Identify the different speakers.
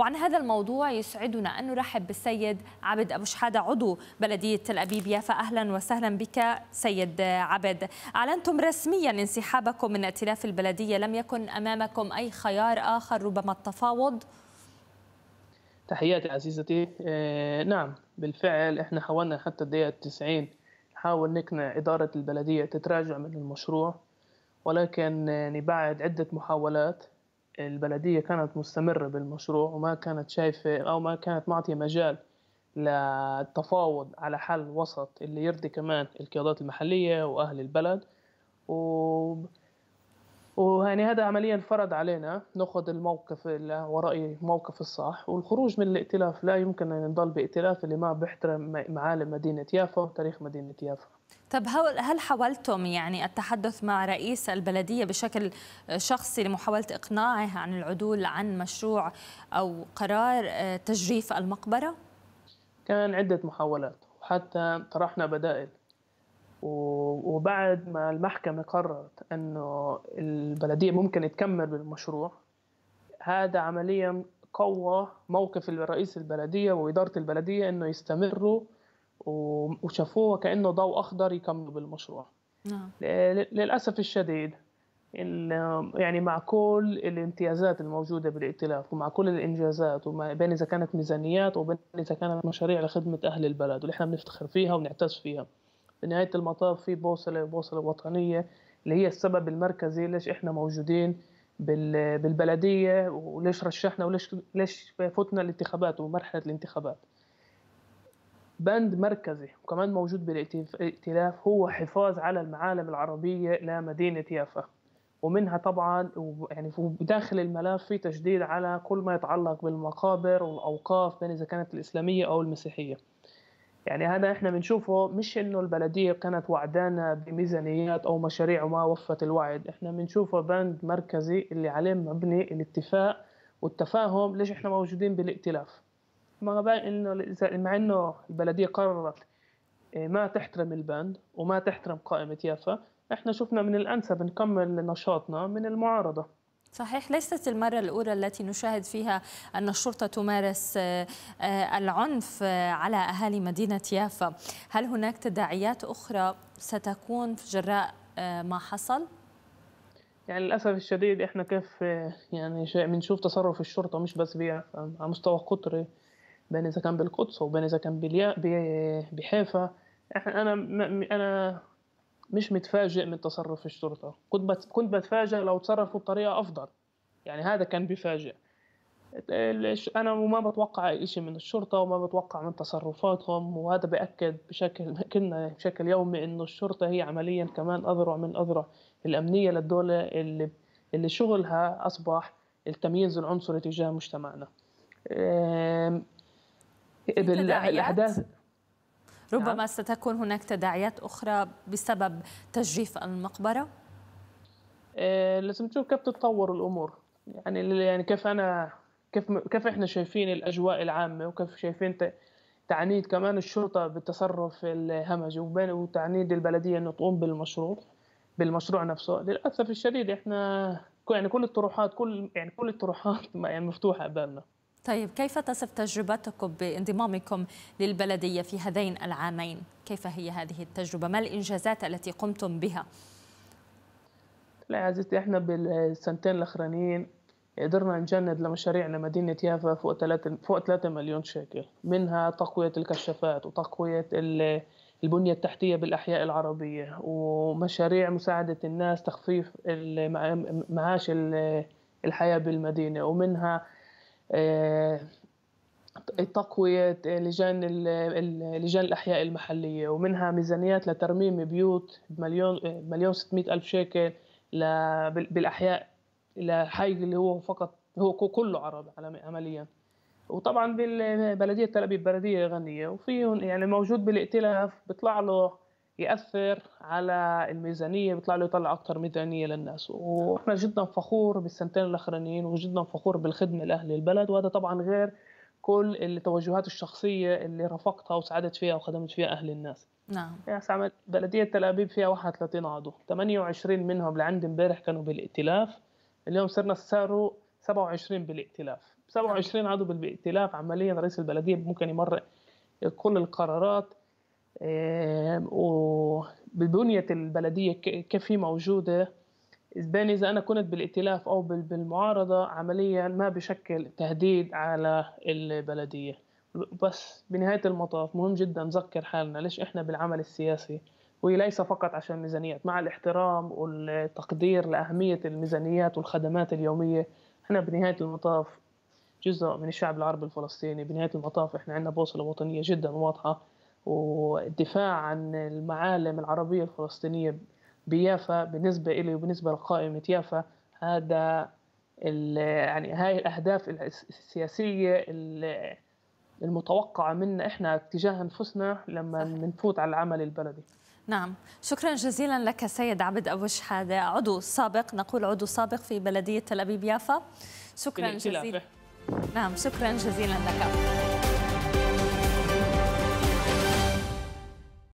Speaker 1: وعن هذا الموضوع يسعدنا أن نرحب بالسيد عبد أبو شحادة عضو بلدية تل أبيب يافا أهلا وسهلا بك سيد عبد أعلنتم رسميا انسحابكم من ائتلاف البلدية لم يكن أمامكم أي خيار آخر ربما التفاوض
Speaker 2: تحياتي عزيزتي آه نعم بالفعل احنا حاولنا حتى الدقيقة 90 نحاول نقنع إدارة البلدية تتراجع من المشروع ولكن آه، يعني بعد عدة محاولات البلدية كانت مستمرة بالمشروع وما كانت شايفة أو ما كانت معطية مجال للتفاوض على حل وسط اللي يرضي كمان القيادات المحلية وأهل البلد و ويعني هذا عمليا فرض علينا ناخذ الموقف ورأي ورأيي موقف الصح والخروج من الائتلاف لا يمكن أن نضل بائتلاف اللي ما بيحترم معالم مدينة يافا وتاريخ مدينة يافا
Speaker 1: طب هل حاولتم يعني التحدث مع رئيس البلديه بشكل شخصي لمحاوله اقناعه عن العدول عن مشروع او قرار آه، تجريف المقبره؟
Speaker 2: كان عده محاولات وحتى طرحنا بدائل وبعد ما المحكمة قررت أنه البلدية ممكن تكمل بالمشروع هذا عمليا قوى موقف الرئيس البلدية وإدارة البلدية أنه يستمروا وشافوه وكانه ضوء اخضر يكملوا بالمشروع نعم. للاسف الشديد يعني مع كل الامتيازات الموجودة بالائتلاف ومع كل الإنجازات وما بين إذا كانت ميزانيات وبين إذا كانت مشاريع لخدمة أهل البلد واللي إحنا بنفتخر فيها ونعتز فيها بنهاية المطاف في بوصلة بوصلة وطنية اللي هي السبب المركزي ليش إحنا موجودين بالبلدية وليش رشحنا وليش ليش فتنا الانتخابات ومرحلة الانتخابات بند مركزي وكمان موجود بالائتلاف هو حفاظ على المعالم العربية لمدينة يافا ومنها طبعا يعني داخل الملف في تشديد على كل ما يتعلق بالمقابر والأوقاف بين إذا كانت الإسلامية أو المسيحية يعني هذا احنا بنشوفه مش انه البلديه كانت وعدانا بميزانيات او مشاريع وما وفت الوعد احنا بنشوفه بند مركزي اللي عليه مبني الاتفاق والتفاهم ليش احنا موجودين بالائتلاف ما باين انه مع انه البلديه قررت إيه، ما تحترم البند وما تحترم قائمه يافا احنا شفنا من الانسب نكمل نشاطنا من المعارضه
Speaker 1: صحيح ليست المرة الأولى التي نشاهد فيها أن الشرطة تمارس آه، آه، العنف آه، على أهالي مدينة يافا هل هناك تداعيات أخرى ستكون جراء ما حصل؟
Speaker 2: يعني للأسف الشديد إحنا كيف يعني بنشوف تصرف الشرطة مش بس بيافا على مستوى قطري بين اذا كان بالقدس وبين اذا كان بحيفا انا انا مش متفاجئ من تصرف الشرطه كنت بت... كنت بتفاجئ لو تصرفوا بطريقه افضل يعني هذا كان بيفاجئ انا وما بتوقع شيء من الشرطه وما بتوقع من تصرفاتهم وهذا باكد بشكل كنا بشكل يومي انه الشرطه هي عمليا كمان اذرع من الاذرع الامنيه للدوله اللي اللي شغلها اصبح التمييز العنصري تجاه مجتمعنا بالاحداث
Speaker 1: ربما نعم. ستكون هناك تداعيات اخرى بسبب تجريف المقبره
Speaker 2: آه، لازم تشوف كيف تتطور الامور يعني يعني كيف انا كيف كيف احنا شايفين الاجواء العامه وكيف شايفين تعنيد كمان الشرطه بالتصرف الهمجي وتعنيد البلديه انه تقوم بالمشروع بالمشروع نفسه للاسف الشديد احنا يعني كل
Speaker 1: الطروحات كل يعني كل الطروحات يعني مفتوحه امامنا طيب كيف تصف تجربتكم بانضمامكم للبلدية في هذين العامين؟ كيف هي هذه التجربة؟ ما الإنجازات التي قمتم بها؟
Speaker 2: لا يا عزيزتي احنا بالسنتين الأخرانيين قدرنا نجند لمشاريعنا لمدينة يافا فوق ثلاثة فوق ثلاثة مليون شيكل منها تقوية الكشافات وتقوية البنية التحتية بالأحياء العربية ومشاريع مساعدة الناس تخفيف معاش الحياة بالمدينة ومنها آه، تقوية لجان لجان الأحياء المحلية ومنها ميزانيات لترميم بيوت بمليون آه، مليون ستمائة ألف شيكل بالأحياء لحي اللي هو فقط هو كله عرب عمليا وطبعا بالبلدية تل أبيب بلدية غنية وفيهم يعني موجود بالائتلاف بيطلع له ياثر على الميزانيه بيطلع له يطلع اكثر ميزانيه للناس واحنا جدا فخور بالسنتين الاخرانيين وجدا فخور بالخدمه لاهل البلد وهذا طبعا غير كل التوجهات الشخصيه اللي رافقتها وساعدت فيها وخدمت فيها اهل الناس نعم يعني بلديه تل ابيب فيها 31 عضو 28 منهم لعند امبارح كانوا بالائتلاف اليوم صرنا صاروا 27 بالائتلاف 27 عضو بالائتلاف عمليا رئيس البلديه ممكن يمرق كل القرارات وببنية البلدية كيف هي موجودة إذ إذا أنا كنت بالائتلاف أو بالمعارضة عمليا ما بشكل تهديد على البلدية بس بنهاية المطاف مهم جدا نذكر حالنا ليش إحنا بالعمل السياسي وهي ليس فقط عشان الميزانيات مع الاحترام والتقدير لأهمية الميزانيات والخدمات اليومية إحنا بنهاية المطاف جزء من الشعب العربي الفلسطيني بنهاية المطاف إحنا عندنا بوصلة وطنية جدا واضحة ودفاع عن المعالم العربية الفلسطينية بيافا بالنسبة إلي وبالنسبة لقائمة يافا هذا يعني هاي الأهداف السياسية المتوقعة منا إحنا تجاه أنفسنا لما نفوت على العمل البلدي
Speaker 1: نعم شكرا جزيلا لك سيد عبد أبو شحادة عضو سابق نقول عضو سابق في بلدية تل أبيب يافا شكرا جزيلا نعم شكرا جزيلا لك